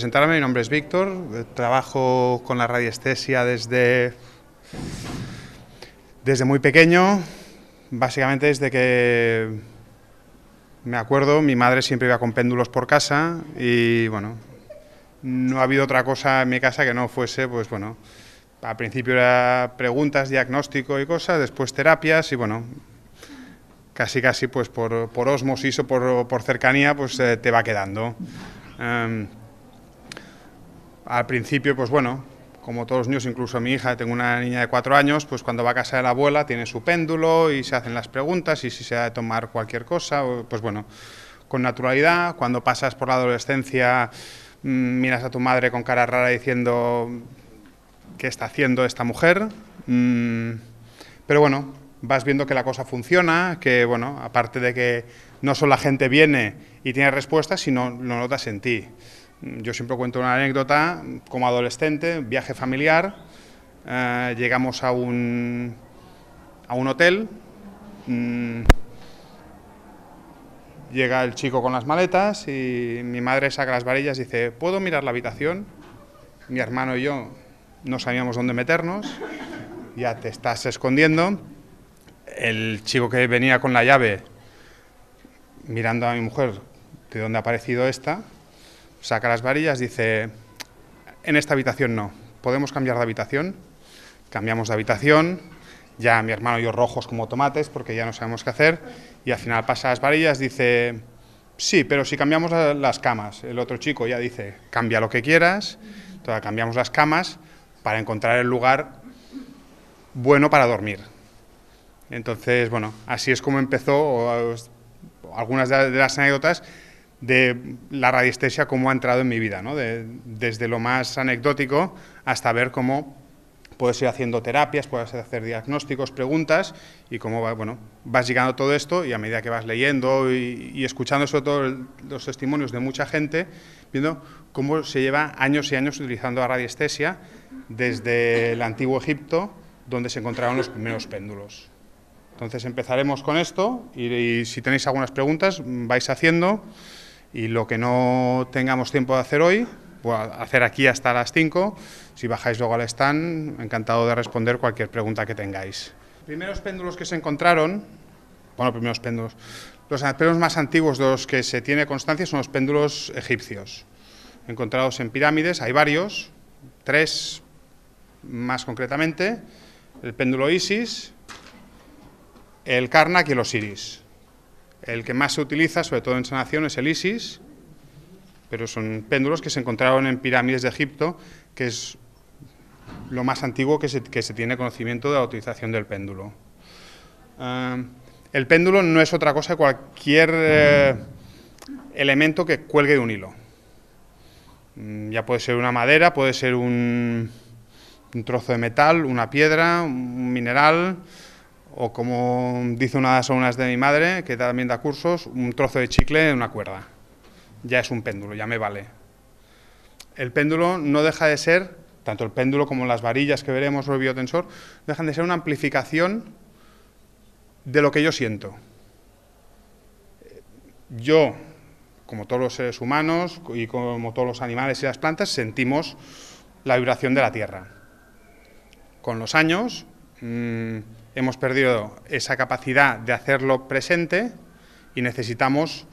presentarme, mi nombre es Víctor, eh, trabajo con la radiestesia desde, desde muy pequeño, básicamente desde que me acuerdo, mi madre siempre iba con péndulos por casa y bueno, no ha habido otra cosa en mi casa que no fuese, pues bueno, al principio era preguntas, diagnóstico y cosas, después terapias y bueno, casi casi pues por, por osmosis o por, por cercanía pues eh, te va quedando. Em, al principio, pues bueno, como todos los niños, incluso mi hija, tengo una niña de cuatro años, pues cuando va a casa de la abuela tiene su péndulo y se hacen las preguntas y si se ha de tomar cualquier cosa, pues bueno, con naturalidad. Cuando pasas por la adolescencia, mm, miras a tu madre con cara rara diciendo qué está haciendo esta mujer. Mm, pero bueno, vas viendo que la cosa funciona, que bueno, aparte de que no solo la gente viene y tiene respuestas, sino lo notas en ti. Yo siempre cuento una anécdota, como adolescente, viaje familiar, eh, llegamos a un, a un hotel, mm, llega el chico con las maletas y mi madre saca las varillas y dice, ¿puedo mirar la habitación? Mi hermano y yo no sabíamos dónde meternos, ya te estás escondiendo. El chico que venía con la llave mirando a mi mujer, ¿de dónde ha aparecido esta? saca las varillas, dice, en esta habitación no, podemos cambiar de habitación, cambiamos de habitación, ya mi hermano y yo rojos como tomates porque ya no sabemos qué hacer, y al final pasa las varillas, dice, sí, pero si cambiamos las camas, el otro chico ya dice, cambia lo que quieras, entonces cambiamos las camas para encontrar el lugar bueno para dormir. Entonces, bueno, así es como empezó, algunas de las anécdotas de la radiestesia, cómo ha entrado en mi vida, desde lo más anecdótico hasta ver cómo puedes ir haciendo terapias, puedes hacer diagnósticos, preguntas y cómo bueno, vas llegando todo esto y a medida que vas leyendo y, escuchando sobre todo los testimonios de mucha gente, viendo cómo se lleva años y años utilizando la radiestesia desde el antiguo Egipto, donde se encontraron los primeros péndulos. Entonces empezaremos con esto y si tenéis algunas preguntas vais haciendo y lo que no tengamos tiempo de hacer hoy, puedo hacer aquí hasta las 5. Si bajáis luego al stand, encantado de responder cualquier pregunta que tengáis. Primeros péndulos que se encontraron, bueno, primeros péndulos, los péndulos más antiguos de los que se tiene constancia son los péndulos egipcios, encontrados en pirámides, hay varios, tres más concretamente, el péndulo Isis, el Karnak y el Osiris. El que más se utiliza, sobre todo en sanación, es el ISIS, pero son péndulos que se encontraron en pirámides de Egipto, que es lo más antiguo que se, tiene conocimiento de la utilización del péndulo. Ah, el péndulo no es otra cosa que cualquier eh, elemento que cuelgue de un hilo. Mm, ya puede ser una madera, puede ser un trozo de metal, una piedra, un mineral, o como dice una de las alumnas de mi madre, que también da cursos, un trozo de chicle en una cuerda. Ya es un péndulo, ya me vale. El péndulo no deja de ser, tanto el péndulo como las varillas que veremos o el biotensor, dejan de ser una amplificación de lo que yo siento. Yo, como todos los seres humanos y como todos los animales y las plantas, sentimos la vibración de la Tierra. Con los años... Mm, hemos perdido esa capacidad de hacerlo presente y necesitamos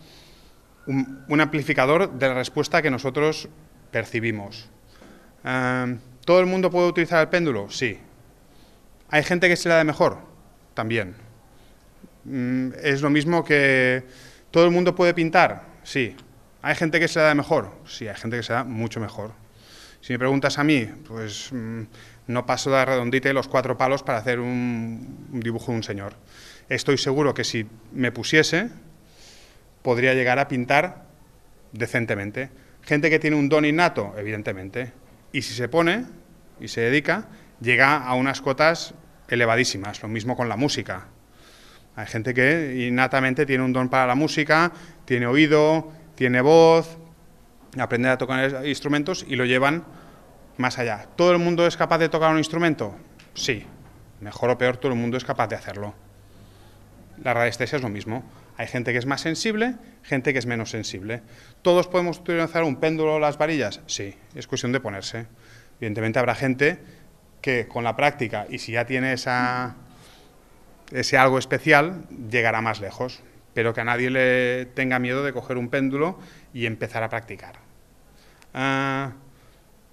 un, amplificador de la respuesta que nosotros percibimos. Em, ¿Todo el mundo puede utilizar el péndulo? Sí. ¿Hay gente que se la da mejor? También. Mm, es lo mismo que todo el mundo puede pintar, sí. ¿Hay gente que se la da mejor? Sí, hay gente que se da mucho mejor. Si me preguntas a mí, pues mm, no paso de redondite los cuatro palos para hacer un, un dibujo de un señor. Estoy seguro que si me pusiese, podría llegar a pintar decentemente. Gente que tiene un don innato, evidentemente. Y si se pone y se dedica, llega a unas cotas elevadísimas. Lo mismo con la música. Hay gente que innatamente tiene un don para la música, tiene oído, tiene voz, aprender a tocar instrumentos y lo llevan más allá. ¿Todo el mundo es capaz de tocar un instrumento? Sí. Mejor o peor, todo el mundo es capaz de hacerlo. La radiestesia es lo mismo. Hay gente que es más sensible, gente que es menos sensible. ¿Todos podemos utilizar un péndulo o las varillas? Sí, es cuestión de ponerse. Evidentemente habrá gente que con la práctica, y si ya tiene esa, ese algo especial, llegará más lejos. Pero que a nadie le tenga miedo de coger un péndulo y empezar a practicar. Ah,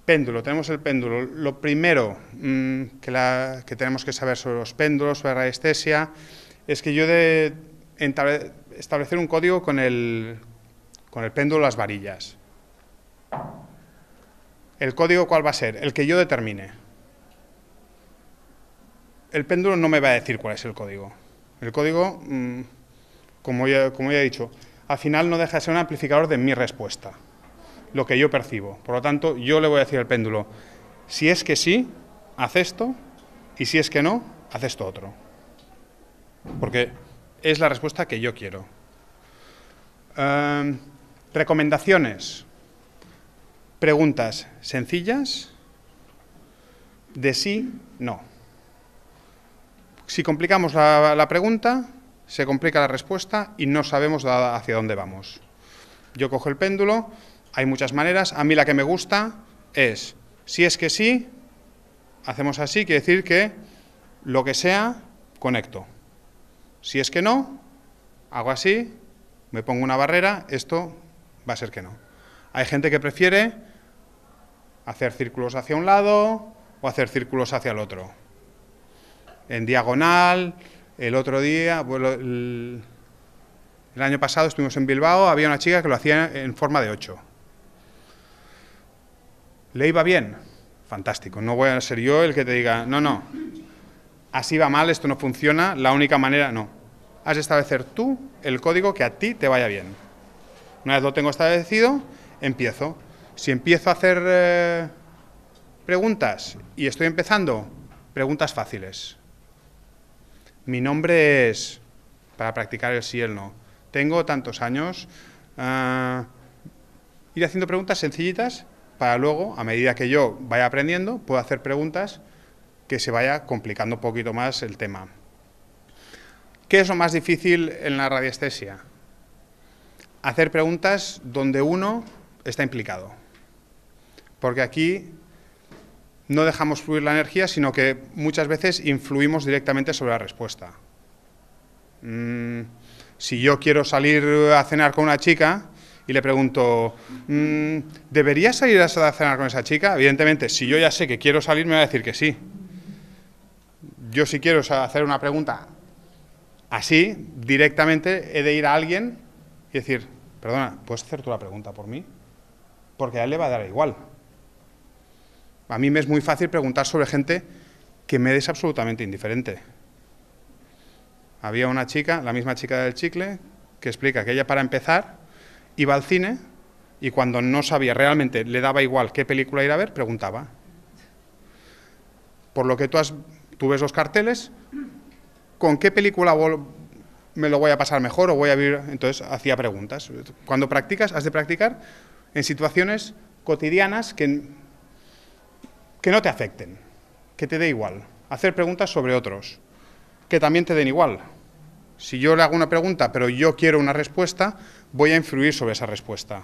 péndulo, tenemos el péndulo. Lo primero mm, que, tenemos que saber sobre los péndulos, sobre la estesia es que yo de establecer un código con el, con el péndulo las varillas. ¿El código cuál va a ser? El que yo determine. El péndulo no me va a decir cuál es el código. El código, mm, como, como ya he dicho, al final no deja de ser un amplificador de mi respuesta, lo que yo percibo. Por lo tanto, yo le voy a decir al péndulo, si es que sí, haz esto, y si es que no, haz esto otro. Porque es la respuesta que yo quiero. Em, recomendaciones. Preguntas sencillas de sí, no. Si complicamos la pregunta, se complica la respuesta y no sabemos hacia dónde vamos. Yo cojo el péndulo, hay muchas maneras, a mí la que me gusta es, si es que sí, hacemos así, quiere decir que lo que sea, conecto. Si es que no, hago así, me pongo una barrera, esto va a ser que no. Hay gente que prefiere hacer círculos hacia un lado o hacer círculos hacia el otro. En diagonal, el otro día, pues, el, año pasado estuvimos en Bilbao, había una chica que lo hacía en forma de 8. ¿Le iba bien? Fantástico. No voy a ser yo el que te diga, no, no, así va mal, esto no funciona, la única manera, no. Has de establecer tú el código que a ti te vaya bien. Una vez lo tengo establecido, empiezo. Si empiezo a hacer eh, preguntas y estoy empezando, preguntas fáciles. Mi nombre es, para practicar el sí no, tengo tantos años, ah, ir haciendo preguntas sencillitas para luego, a medida que yo vaya aprendiendo, puedo hacer preguntas que se vaya complicando un poquito más el tema. ¿Qué es lo más difícil en la radiestesia? Hacer preguntas donde uno está implicado. Porque aquí no dejamos fluir la energía, sino que muchas veces influimos directamente sobre la respuesta. Mm, si yo quiero salir a cenar con una chica y le pregunto, mm, ¿debería salir a cenar con esa chica? Evidentemente, si yo ya sé que quiero salir, me va a decir que sí. Yo si quiero hacer una pregunta así, directamente, he de ir a alguien y decir, perdona, ¿puedes hacer tú la pregunta por mí? Porque a él le va a dar igual. A mí me es muy fácil preguntar sobre gente que me es absolutamente indiferente. Había una chica, la misma chica del chicle, que explica que ella para empezar iba al cine y cuando no sabía realmente, le daba igual qué película ir a ver, preguntaba. Por lo que tú, has, tú ves los carteles, ¿con qué película me lo voy a pasar mejor o voy a vivir? Entonces hacía preguntas. Cuando practicas, has de practicar en situaciones cotidianas que que no te afecten, que te dé igual. Hacer preguntas sobre otros, que también te den igual. Si yo le hago una pregunta, pero yo quiero una respuesta, voy a influir sobre esa respuesta.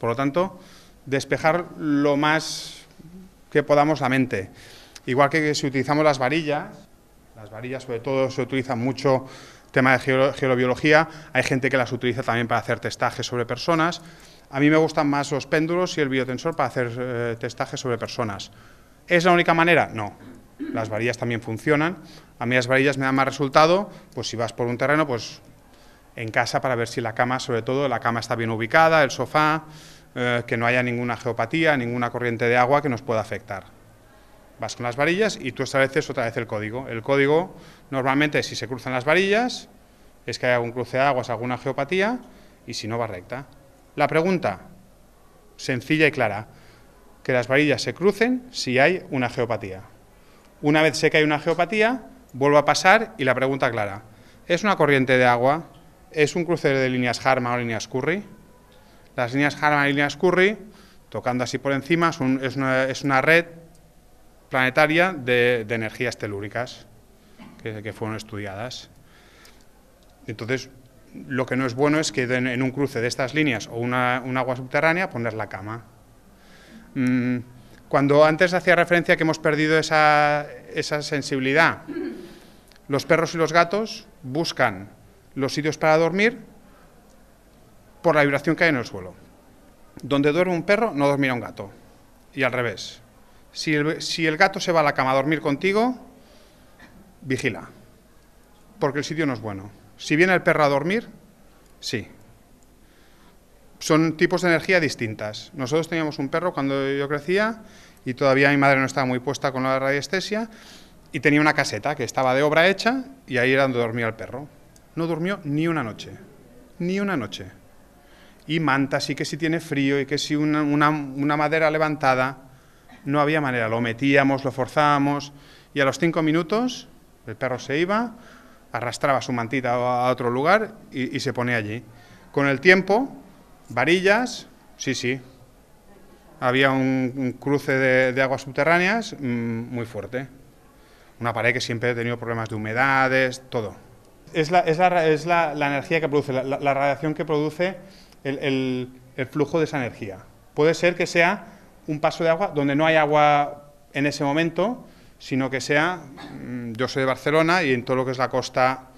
Por lo tanto, despejar lo más que podamos la mente. Igual que si utilizamos las varillas, las varillas sobre todo se utilizan mucho tema de geobiología, hay gente que las utiliza también para hacer testajes sobre personas, a mí me gustan más los péndulos y el biotensor para hacer eh, testaje sobre personas. ¿Es la única manera? No. Las varillas también funcionan. A mí las varillas me dan más resultado, pues si vas por un terreno, pues en casa para ver si la cama, sobre todo, la cama está bien ubicada, el sofá, eh, que no haya ninguna geopatía, ninguna corriente de agua que nos pueda afectar. Vas con las varillas y tú estableces otra vez el código. El código, normalmente, si se cruzan las varillas, es que hay algún cruce de aguas, alguna geopatía, y si no, va recta. La pregunta, sencilla y clara, que las varillas se crucen si hay una geopatía. Una vez sé que hay una geopatía, vuelvo a pasar y la pregunta clara, ¿es una corriente de agua? ¿Es un cruce de líneas Harman o líneas Curry? Las líneas Harman y líneas Curry, tocando así por encima, es, una, red planetaria de, energías telúricas que, que fueron estudiadas. Entonces, lo que no es bueno es que en, un cruce de estas líneas o una, un agua subterránea poner la cama. Mm, cuando antes hacía referencia que hemos perdido esa, sensibilidad, los perros y los gatos buscan los sitios para dormir por la vibración que hay en el suelo. Donde duerme un perro no dormirá un gato. Y al revés. Si si el, gato se va a la cama a dormir contigo, vigila, porque el sitio no es bueno. Si viene el perro a dormir, sí. Son tipos de energía distintas. Nosotros teníamos un perro cuando yo crecía y todavía mi madre no estaba muy puesta con la radiestesia y tenía una caseta que estaba de obra hecha y ahí era donde dormía el perro. No durmió ni una noche, ni una noche. Y mantas, y que si tiene frío, y que si una, una madera levantada, no había manera. Lo metíamos, lo forzábamos, y a los cinco minutos el perro se iba, arrastraba su mantita a otro lugar y, se ponía allí. Con el tiempo, varillas, sí, sí, había un, cruce de, aguas subterráneas mm, muy fuerte. Una pared que siempre ha tenido problemas de humedades, todo. Es la, es la, energía que produce, la, radiación que produce el, el flujo de esa energía. Puede ser que sea un paso de agua donde no hay agua en ese momento, sino que sea mm, yo soy de Barcelona y en todo lo que es la costa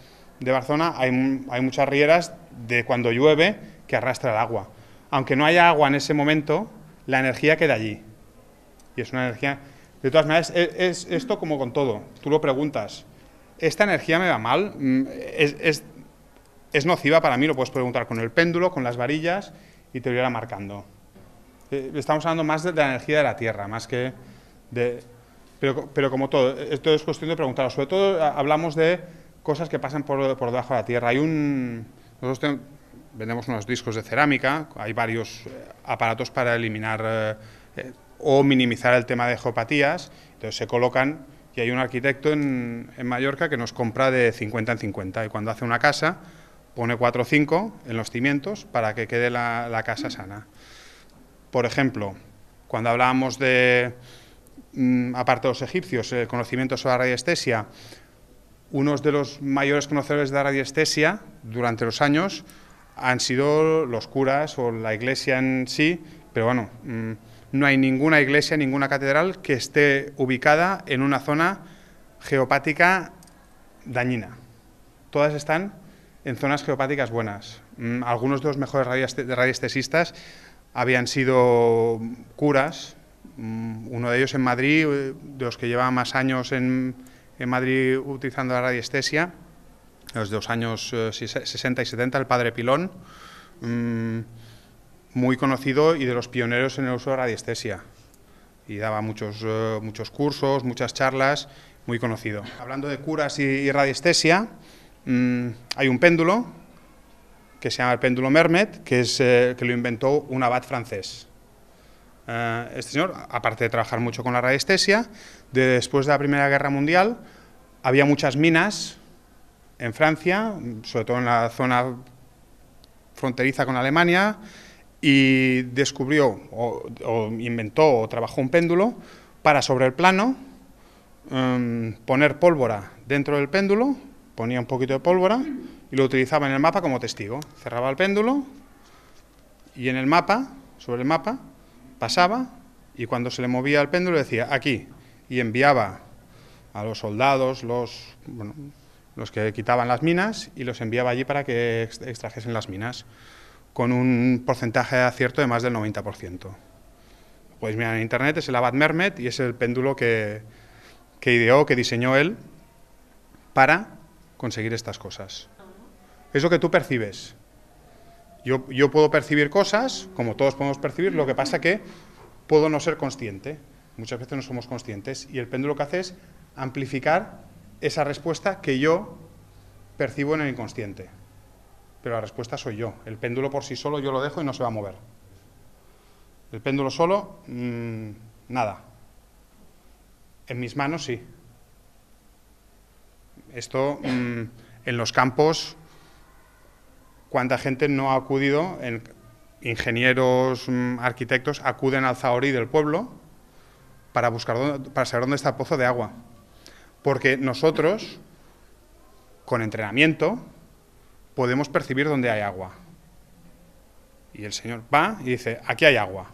de Barcelona hay, muchas rieras de cuando llueve que arrastra el agua. Aunque no haya agua en ese momento, la energía queda allí. Y es una energía... De todas maneras, e, es, esto como con todo. Tú lo preguntas. ¿Esta energía me va mal? Mm, ¿Es, es, nociva para mí? Lo puedes preguntar con el péndulo, con las varillas y te lo irá marcando. Eh, estamos hablando más de la energía de la Tierra, más que de, pero, pero como todo, esto es cuestión de preguntar. Sobre todo hablamos de cosas que pasan por, debajo de la tierra. Hay un... Nosotros vendemos unos discos de cerámica, hay varios eh, aparatos para eliminar eh, eh, o minimizar el tema de geopatías, entonces se colocan y hay un arquitecto en, en, Mallorca que nos compra de 50 en 50 y cuando hace una casa pone 4 o 5 en los cimientos para que quede la casa sana. Por ejemplo, cuando hablábamos de Mm, aparte de los egipcios, el conocimiento sobre la radiestesia, unos de los mayores conocedores de la radiestesia durante los años han sido los curas o la iglesia en sí, pero bueno, mm, no hay ninguna iglesia, ninguna catedral que esté ubicada en una zona geopática dañina. Todas están en zonas geopáticas buenas. Mm, algunos de los mejores radiestesistas habían sido curas, Mm, uno de ellos en Madrid, eh, de los que lleva más años en, Madrid utilizando la radiestesia, los dos años 60 eh, y 70, el padre Pilón, mm, muy conocido y de los pioneros en el uso de la radiestesia. Y daba muchos, eh, muchos cursos, muchas charlas, muy conocido. Hablando de curas y, radiestesia, mm, hay un péndulo que se llama el péndulo Mermet, que, es, que lo inventó un abad francés. Eh, este señor, aparte de trabajar mucho con la radiestesia, después de la Primera Guerra Mundial había muchas minas en Francia, sobre todo en la zona fronteriza con Alemania, y descubrió o, inventó o trabajó un péndulo para sobre el plano em, poner pólvora dentro del péndulo, ponía un poquito de pólvora y lo utilizaba en el mapa como testigo. Cerraba el péndulo y en el mapa, sobre el mapa, pasaba y cuando se le movía el péndulo decía, aquí, y enviaba a los soldados, los, bueno, los que quitaban las minas, y los enviaba allí para que extrajesen las minas, con un porcentaje de acierto de más del 90%. Podéis mirar en internet, es el Abad Mermet y es el péndulo que, que ideó, que diseñó él para conseguir estas cosas. eso que tú percibes. Yo, puedo percibir cosas, como todos podemos percibir, lo que pasa que puedo no ser consciente. Muchas veces no somos conscientes. Y el péndulo que hace es amplificar esa respuesta que yo percibo en el inconsciente. Pero la respuesta soy yo. El péndulo por sí solo yo lo dejo y no se va a mover. El péndulo solo, mm, nada. En mis manos sí. Esto mm, en los campos cuánta gente no ha acudido, ingenieros, mm, arquitectos, acuden al Zahorí del pueblo para, buscar para saber dónde está el pozo de agua. Porque nosotros, con entrenamiento, podemos percibir dónde hay agua. Y el Señor va y dice, aquí hay agua.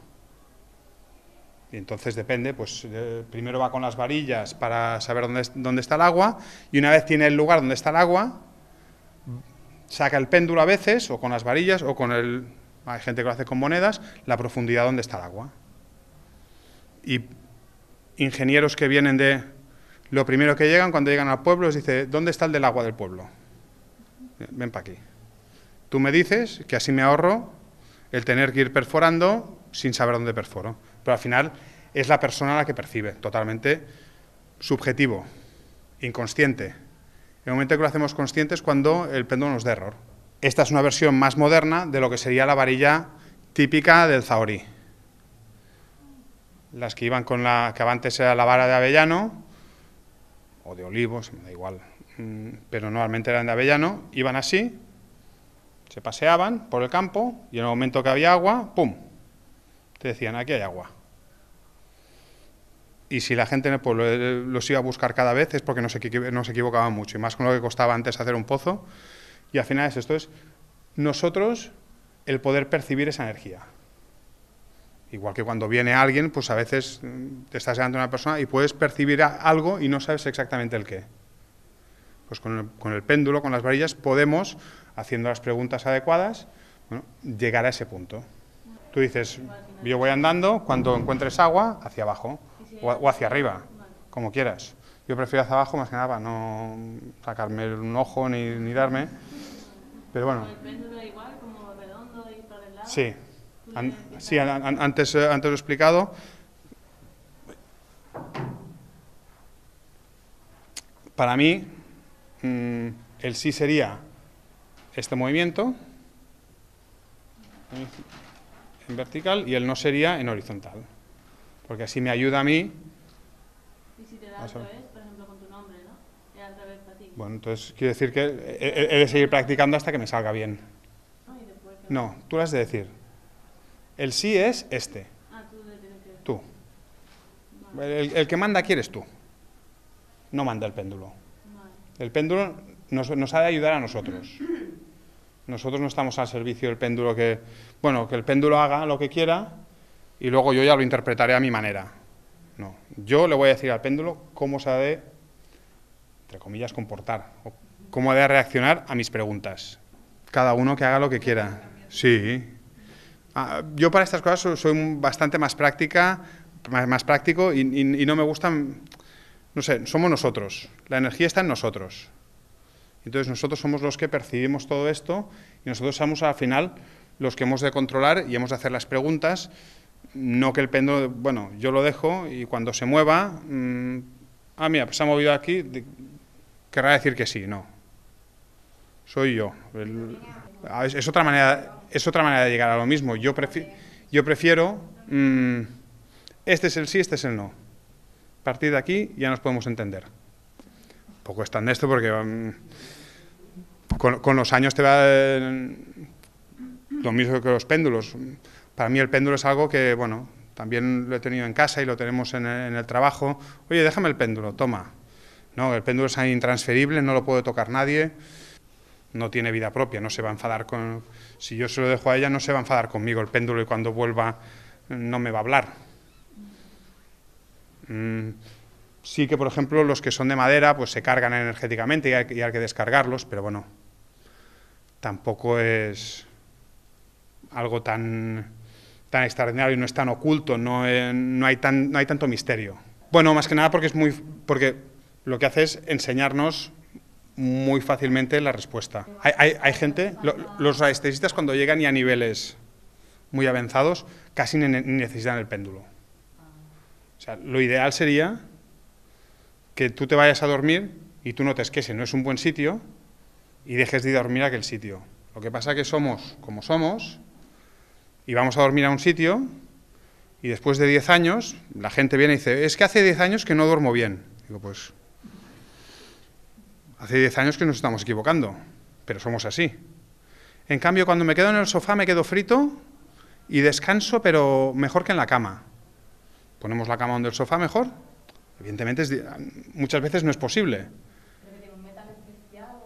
Y entonces depende, pues primero va con las varillas para saber dónde, dónde está el agua y una vez tiene el lugar donde está el agua, saca el péndulo a veces, o con las varillas, o con el... Hay gente que lo hace con monedas, la profundidad donde está el agua. Y ingenieros que vienen de... Lo primero que llegan cuando llegan al pueblo es, dice, ¿dónde está el del agua del pueblo? Ven para aquí. Tú me dices que así me ahorro el tener que ir perforando sin saber dónde perforo. Pero al final es la persona la que percibe, totalmente subjetivo, inconsciente el momento que lo hacemos consciente es cuando el péndulo nos da error. Esta es una versión más moderna de lo que sería la varilla típica del Zahorí. Las que iban con la que antes era la vara de avellano o de olivos, me da igual, mm, pero normalmente eran de avellano, iban así, se paseaban por el campo y en el momento que había agua, ¡pum! Te decían, aquí hay agua y si la gente en eh, los iba a buscar cada vez es porque no se equivocaba mucho, y más con lo que costaba antes hacer un pozo. Y al final es esto, es nosotros el poder percibir esa energía. Igual que cuando viene alguien, pues a veces mm, te estás delante de una persona y puedes percibir algo y no sabes exactamente el qué. Pues con el, péndulo, con las varillas, podemos, haciendo las preguntas adecuadas, llegar a ese punto. Tú dices, yo voy andando, cuando encuentres agua, hacia abajo o, hacia arriba, como quieras. Yo prefiero hacia abajo más que nada para no sacarme un ojo ni, ni darme. Pero bueno. Sí. sí, antes, eh, antes lo he explicado. Para mí, mm, el sí sería este movimiento en vertical y el no sería en horizontal porque así me ayuda a mí. Y si te da otra vez, por ejemplo, con tu nombre, ¿no? Te da vez para ti. Bueno, entonces quiere decir que he, de seguir practicando hasta que me salga bien. No, tú lo has de decir. El sí es este. Ah, tú que... Tú. El, que manda aquí eres tú. No manda el péndulo. El péndulo nos ha de ayudar a nosotros. Nosotros no estamos al servicio del péndulo que, bueno, que el péndulo haga lo que quiera, y luego yo ya lo interpretaré a mi manera. No, yo le voy a decir al péndulo cómo se ha de, entre comillas, comportar, o cómo ha de reaccionar a mis preguntas. Cada uno que haga lo que quiera. Sí. Ah, yo para estas cosas soy bastante más práctica, más, práctico y, y no me gustan, no sé, somos nosotros. La energía está en nosotros. Entonces nosotros somos los que percibimos todo esto y nosotros somos al final los que hemos de controlar y hemos de hacer las preguntas no que el péndulo, bueno, yo lo dejo y cuando se mueva, mm, ah, mira, pues se ha movido aquí, querrá decir que sí, no. Soy yo. Ah, es, otra manera, es otra manera de llegar a lo mismo. Yo, yo prefiero, mm, este es el sí, este es el no. A partir de aquí ya nos podemos entender. poco está de esto porque mm, con, los años te va lo mismo que los péndulos. Para mí el péndulo es algo que, bueno, también lo he tenido en casa y lo tenemos en el, trabajo. Oye, déjame el péndulo, toma. No, el péndulo es intransferible, no lo puede tocar nadie, no tiene vida propia, no se va a enfadar con... Si yo se lo dejo a ella, no se va a enfadar conmigo el péndulo y cuando vuelva no me va a hablar. Mm, sí que, por ejemplo, los que son de madera, pues se cargan energéticamente y hay, que descargarlos, pero bueno, tampoco es algo tan tan extraordinario, no es tan oculto, no, eh, no, hay, tan, no hay tanto misterio. Bueno, más que nada porque, es muy, porque lo que hace es enseñarnos muy fácilmente la respuesta. Hay, gente, los anestesistas cuando llegan y a niveles muy avanzados, casi ni necesitan el péndulo. O sea, lo ideal sería que tú te vayas a dormir y tú notes que ese no es un buen sitio y dejes de dormir aquel sitio. Lo que pasa es que somos como somos, y vamos a dormir a un sitio y después de 10 años la gente viene y dice, es que hace 10 años que no duermo bien. Digo, pues hace 10 años que nos estamos equivocando, pero somos así. En cambio, cuando me quedo en el sofá me quedo frito y descanso, pero mejor que en la cama. Ponemos la cama donde el sofá mejor. Evidentemente, muchas veces no es posible. metal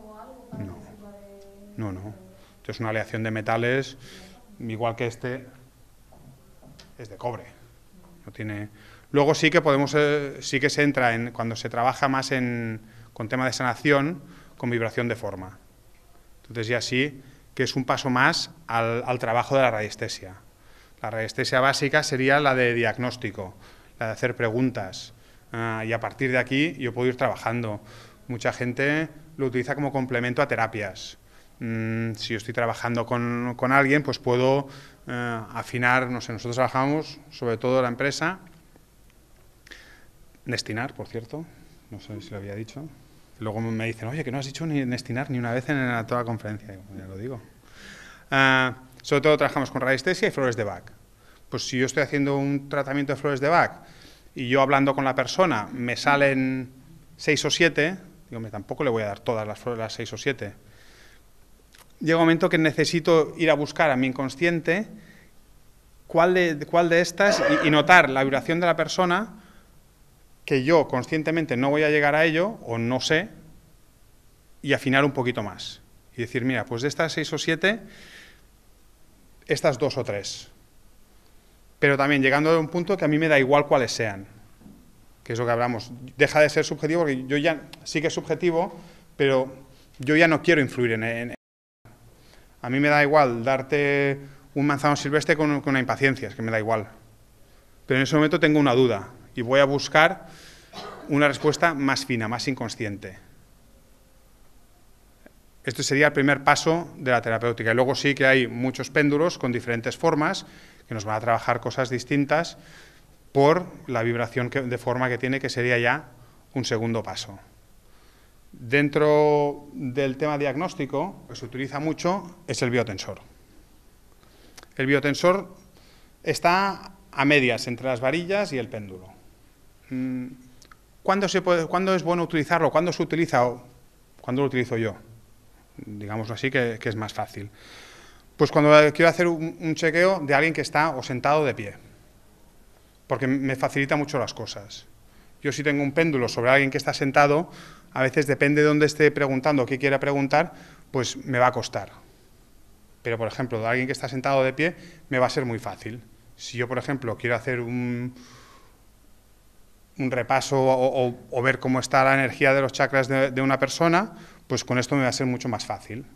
o algo No, no. no. es una aleación de metales igual que este, es de cobre. No tiene... Luego sí que podemos, eh, sí que se entra en, cuando se trabaja más en, con tema de sanación, con vibración de forma. Entonces ya sí que es un paso más al, trabajo de la radiestesia. La radiestesia básica sería la de diagnóstico, la de hacer preguntas. Ah, y a partir de aquí yo puedo ir trabajando. Mucha gente lo utiliza como complemento a terapias. Mm, si si estoy trabajando con, alguien, pues puedo eh, afinar, no sé, nosotros trabajamos, sobre todo la empresa, destinar, por cierto, no sé si lo había dicho. Luego me dicen, oye, que no has dicho ni destinar ni una vez en, toda la conferencia. Pues ya lo digo. Eh, sobre todo trabajamos con radiestesia y flores de Bach. Pues si yo estoy haciendo un tratamiento de flores de Bach y yo hablando con la persona me salen seis o siete, digo, tampoco le voy a dar todas las flores, las seis o siete llega un momento que necesito ir a buscar a mi inconsciente cuál de, cuál de estas y, notar la vibración de la persona que yo conscientemente no voy a llegar a ello o no sé y afinar un poquito más. Y decir, mira, pues de estas seis o siete, estas dos o tres. Pero también llegando a un punto que a mí me da igual cuáles sean, que es lo que hablamos. Deja de ser subjetivo, porque yo ya sí que es subjetivo, pero yo ya no quiero influir en, en, a mí me da igual darte un manzano silvestre con, una impaciencia, es que me da igual. Pero en ese momento tengo una duda y voy a buscar una respuesta más fina, más inconsciente. Este sería el primer paso de la terapéutica. Y luego sí que hay muchos péndulos con diferentes formas que nos van a trabajar cosas distintas por la vibración de forma que tiene, que sería ya un segundo paso. Dentro del tema diagnóstico, que se utiliza mucho, es el biotensor. El biotensor está a medias entre las varillas y el péndulo. Mm, ¿Cuándo, es bueno utilizarlo? ¿Cuándo se utiliza? lo utilizo yo? Digámoslo así, que, es más fácil. Pues cuando quiero hacer un, un chequeo de alguien que está o sentado de pie, porque me facilita mucho las cosas. Yo si tengo un péndulo sobre alguien que está sentado, a veces depende de dónde esté preguntando o qué quiera preguntar, pues me va a costar. Pero, por ejemplo, de alguien que está sentado de pie, me va a ser muy fácil. Si yo, por ejemplo, quiero hacer un, un repaso o, ver cómo está la energía de los chakras de, una persona, pues con esto me va a ser mucho más fácil.